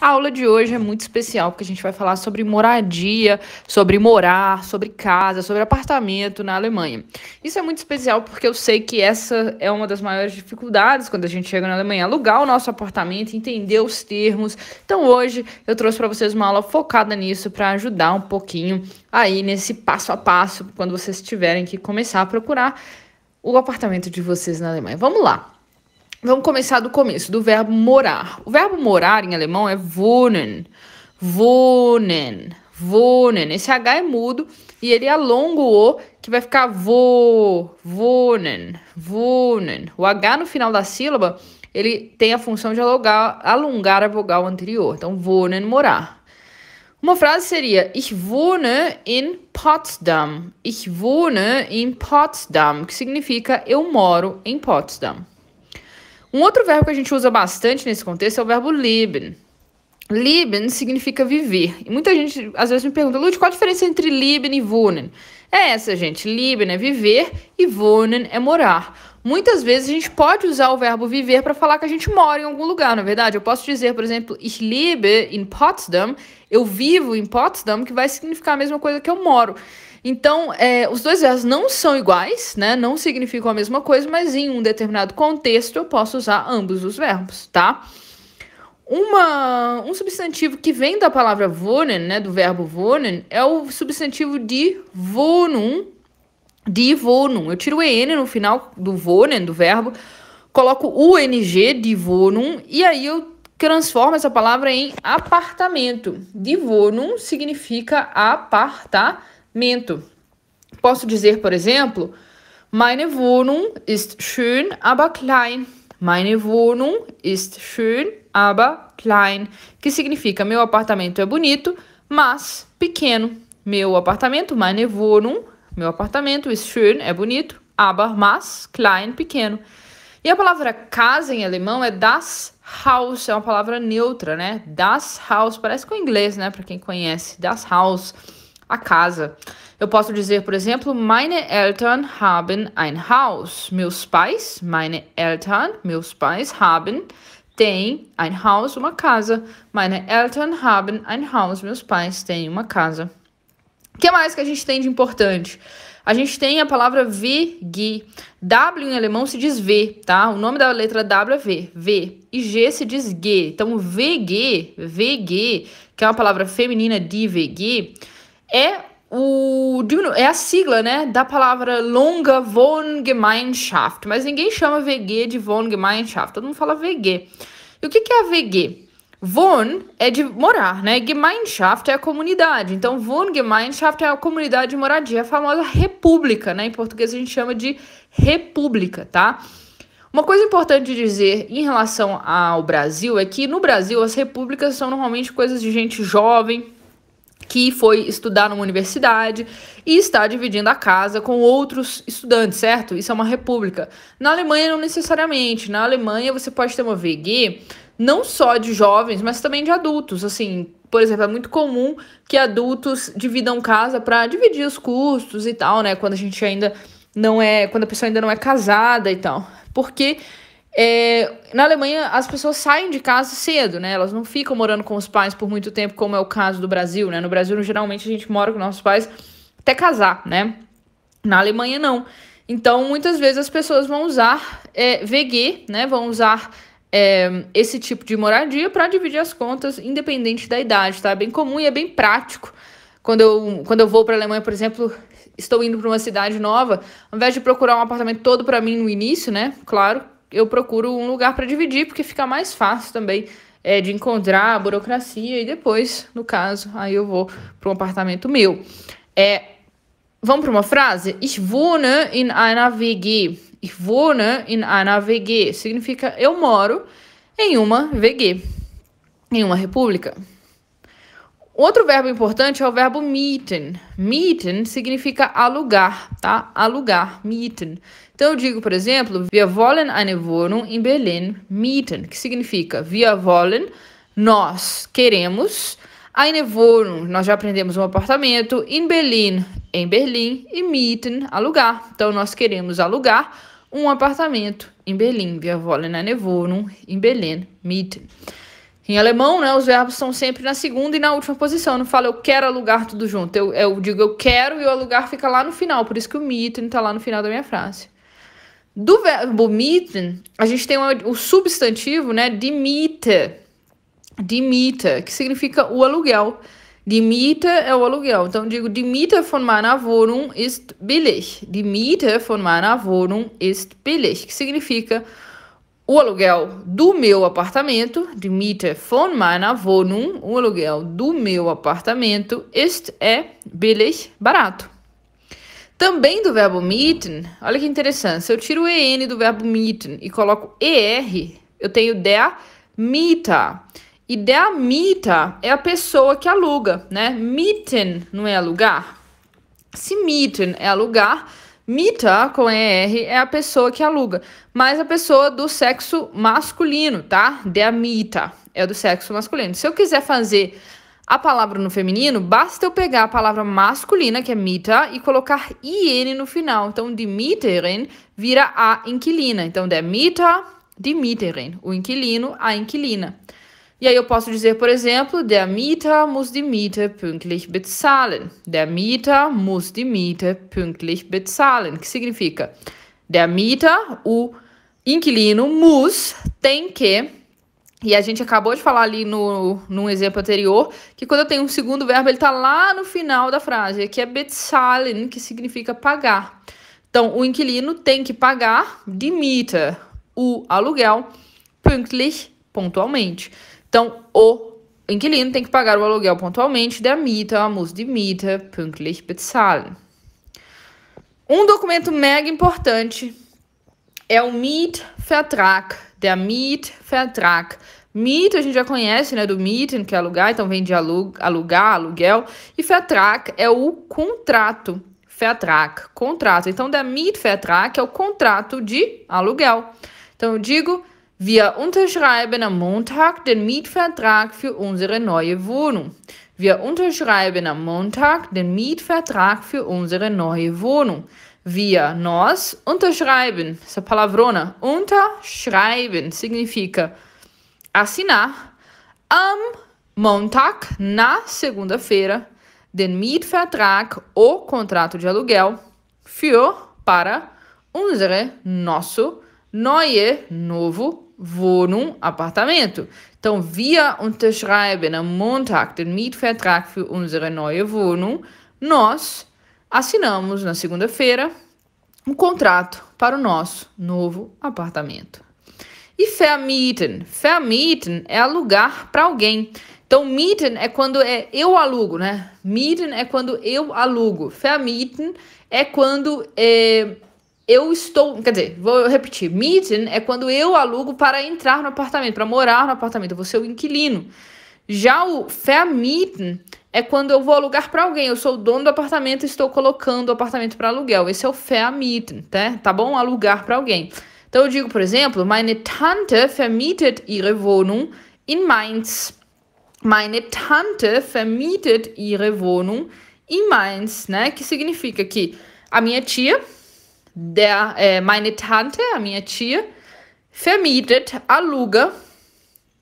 A aula de hoje é muito especial, porque a gente vai falar sobre moradia, sobre morar, sobre casa, sobre apartamento na Alemanha. Isso é muito especial porque eu sei que essa é uma das maiores dificuldades quando a gente chega na Alemanha, alugar o nosso apartamento, entender os termos. Então hoje eu trouxe para vocês uma aula focada nisso para ajudar um pouquinho aí nesse passo a passo quando vocês tiverem que começar a procurar o apartamento de vocês na Alemanha. Vamos lá. Vamos começar do começo, do verbo morar. O verbo morar em alemão é wohnen. Wohnen. Wohnen. Esse H é mudo e ele alonga o O, que vai ficar wohnen, wohnen. O H no final da sílaba, ele tem a função de alongar, alongar a vogal anterior. Então, wohnen, morar. Uma frase seria: Ich wohne in Potsdam. Ich wohne in Potsdam, que significa eu moro em Potsdam. Um outro verbo que a gente usa bastante nesse contexto é o verbo leben. Leben significa viver. E muita gente às vezes me pergunta, Lud, qual a diferença entre leben e wohnen? É essa, gente. Leben é viver e wohnen é morar. Muitas vezes a gente pode usar o verbo viver para falar que a gente mora em algum lugar, na é verdade. Eu posso dizer, por exemplo, ich lebe in Potsdam, eu vivo em Potsdam, que vai significar a mesma coisa que eu moro. Então, é, os dois verbos não são iguais, né? Não significam a mesma coisa, mas em um determinado contexto eu posso usar ambos os verbos, tá? Uma, um substantivo que vem da palavra wohnen, né, do verbo wohnen, é o substantivo de wohnung, die Wohnung. Eu tiro o EN no final do vonen, né, do verbo, coloco o UNG die Wohnung, e aí eu transformo essa palavra em apartamento. Die Wohnung significa apartamento. Posso dizer, por exemplo, Meine Wohnung ist schön, aber klein. Meine Wohnung ist schön, aber klein. Que significa meu apartamento é bonito, mas pequeno. Meu apartamento, meine Wohnung, meu apartamento, schön, é bonito, aber, mas, klein, pequeno. E a palavra casa em alemão é das House é uma palavra neutra, né? Das House parece com inglês, né? Para quem conhece, das House, a casa. Eu posso dizer, por exemplo, meine Eltern haben ein Haus. Meus pais, meine Eltern, meus pais haben têm ein Haus, uma casa. Meine Eltern haben ein Haus. Meus pais têm uma casa. O que mais que a gente tem de importante? A gente tem a palavra VG. W em alemão se diz V, tá? O nome da letra W é V. V. E G se diz G. Então, VG, VG, que é uma palavra feminina de VG, é o é a sigla, né, da palavra longa von Gemeinschaft. mas ninguém chama VG de von Gemeinschaft, todo mundo fala VG. E o que que é a VG? Von é de morar, né? Gemeinschaft é a comunidade. Então, Wohngemeinschaft é a comunidade de moradia, a famosa república, né? Em português a gente chama de república, tá? Uma coisa importante de dizer em relação ao Brasil é que no Brasil as repúblicas são normalmente coisas de gente jovem, que foi estudar numa universidade e está dividindo a casa com outros estudantes, certo? Isso é uma república. Na Alemanha, não necessariamente. Na Alemanha, você pode ter uma WG não só de jovens, mas também de adultos. Assim, por exemplo, é muito comum que adultos dividam casa para dividir os custos e tal, né? Quando a gente ainda não é, quando a pessoa ainda não é casada e tal. Porque é, na Alemanha as pessoas saem de casa cedo, né? Elas não ficam morando com os pais por muito tempo, como é o caso do Brasil, né? No Brasil, geralmente, a gente mora com nossos pais até casar, né? Na Alemanha, não. Então, muitas vezes as pessoas vão usar é, VG, né? Vão usar é, esse tipo de moradia para dividir as contas independente da idade, tá? É bem comum e é bem prático. Quando eu, quando eu vou para a Alemanha, por exemplo, estou indo para uma cidade nova, ao invés de procurar um apartamento todo para mim no início, né? Claro, eu procuro um lugar para dividir, porque fica mais fácil também é, de encontrar a burocracia e depois, no caso, aí eu vou para um apartamento meu. É, vamos para uma frase? Ich wohne in einer WG ich wohne in einer WG significa eu moro em uma WG, em uma república. Outro verbo importante é o verbo mieten. Mieten significa alugar, tá? Alugar, mieten. Então eu digo, por exemplo, wir wollen eine Wohnung in Berlin mieten, que significa wir wollen, nós queremos, eine Wohnung, nós já aprendemos um apartamento, in Berlin, em Berlim e Mieten alugar. Então, nós queremos alugar um apartamento em Berlim. Wir wollen eine Wohnung in Berlin mieten. Em alemão, né, os verbos são sempre na segunda e na última posição. Eu não fala eu quero alugar tudo junto. Eu, eu, digo eu quero e o alugar fica lá no final. Por isso que o mieten está lá no final da minha frase. Do verbo mieten, a gente tem o, substantivo, né, die Miete. Die Miete, que significa o aluguel. Die Miete é o aluguel. Então, digo, die Miete von meiner Wohnung ist billig. Die Miete von meiner Wohnung ist billig. Que significa o aluguel do meu apartamento. Die Miete von meiner Wohnung. O aluguel do meu apartamento. Ist é billig, barato. Também do verbo mieten, olha que interessante. Se eu tiro o EN do verbo mieten e coloco ER, eu tenho der Mieta. E der mita é a pessoa que aluga, né? Mieten não é alugar? Se mieten é alugar, Mita, com ER, é a pessoa que aluga, mas a pessoa do sexo masculino, tá? Der Mita é do sexo masculino. Se eu quiser fazer a palavra no feminino, basta eu pegar a palavra masculina, que é Mita, e colocar IN no final. Então, de vira a inquilina. Então, der Mita, de o inquilino, a inquilina. E aí eu posso dizer, por exemplo, der Mieter muss die Miete pünktlich bezahlen. Der Mieter muss die Miete pünktlich bezahlen. Que significa? Der Mieter, o inquilino, muss, tem que. E a gente acabou de falar ali no, no exemplo anterior que quando eu tenho um segundo verbo, ele está lá no final da frase, que é bezahlen, que significa pagar. Então, o inquilino tem que pagar de Mieter, o aluguel, pünktlich, pontualmente. Então, o inquilino tem que pagar o aluguel pontualmente, der Mieter muss die Miete pünktlich bezahlen. Um documento mega importante é o Mietvertrag, der Mietvertrag. Miet a gente já conhece, né, do mieten, que é alugar, então vem de alug alugar, aluguel, e Vertrag é o contrato. Vertrag, contrato. Então, der Mietvertrag é o contrato de aluguel. Então, eu digo, Wir unterschreiben am Montag den Mietvertrag für unsere neue Wohnung. Wir unterschreiben am Montag den Mietvertrag für unsere neue Wohnung. Wir, nós, unterschreiben. Essa palavrona, unterschreiben, significa assinar am Montag, na segunda-feira, den Mietvertrag, o contrato de aluguel, für, para, unsere, nosso, neue, novo, Wohnung, Apartamento. Então, wir unterschreiben am Montag den Mietvertrag für unsere neue Wohnung. Nós assinamos na segunda-feira um contrato para o nosso novo apartamento. E vermieten? Vermieten é alugar para alguém. Então, mieten é quando é eu alugo, né? Mieten é quando eu alugo. Vermieten é quando é, eu estou. Quer dizer, vou repetir. Meeting é quando eu alugo para entrar no apartamento, para morar no apartamento. Eu vou ser o inquilino. Já o vermieten é quando eu vou alugar para alguém. Eu sou o dono do apartamento e estou colocando o apartamento para aluguel. Esse é o vermieten, tá? Tá bom? Alugar para alguém. Então eu digo, por exemplo, meine Tante vermietet ihre Wohnung in Mainz. Meine Tante vermietet ihre Wohnung in Mainz, né? Que significa que a minha tia der äh, meine Tante, a äh, minha tia, vermietet, aluga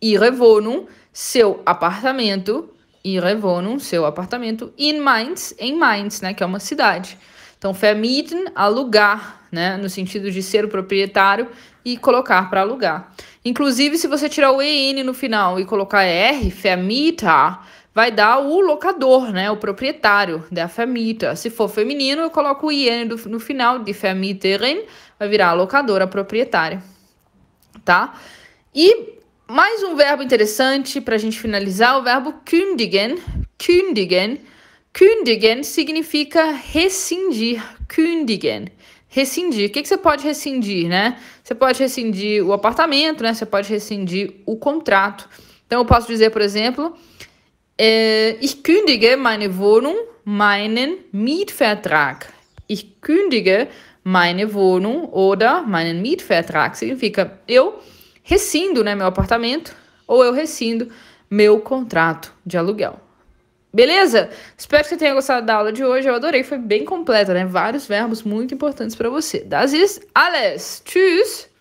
ihre Wohnung, seu apartamento, ihre Wohnung, seu apartamento in Mainz, em Mainz, né, que é uma cidade. Então, vermieten, alugar, né, no sentido de ser o proprietário e colocar para alugar. Inclusive, se você tirar o EN no final e colocar R, vermieter, vai dar o locador, né? O proprietário da família. Se for feminino, eu coloco o IN do, no final de família, vai virar locadora, proprietária, tá? E mais um verbo interessante para a gente finalizar, o verbo kündigen. Kündigen. Kündigen significa rescindir. Kündigen rescindir. O que, que, você pode rescindir, né? Você pode rescindir o apartamento, né? Você pode rescindir o contrato. Então, eu posso dizer, por exemplo, Äh, ich kündige meine Wohnung, meinen Mietvertrag. Ich kündige meine Wohnung oder meinen Mietvertrag. Significa eu rescindo né, meu apartamento ou eu rescindo meu contrato de aluguel. Beleza? Espero que você tenha gostado da aula de hoje. Eu adorei, foi bem completa, né? Vários verbos muito importantes para você. Das ist alles. Tschüss!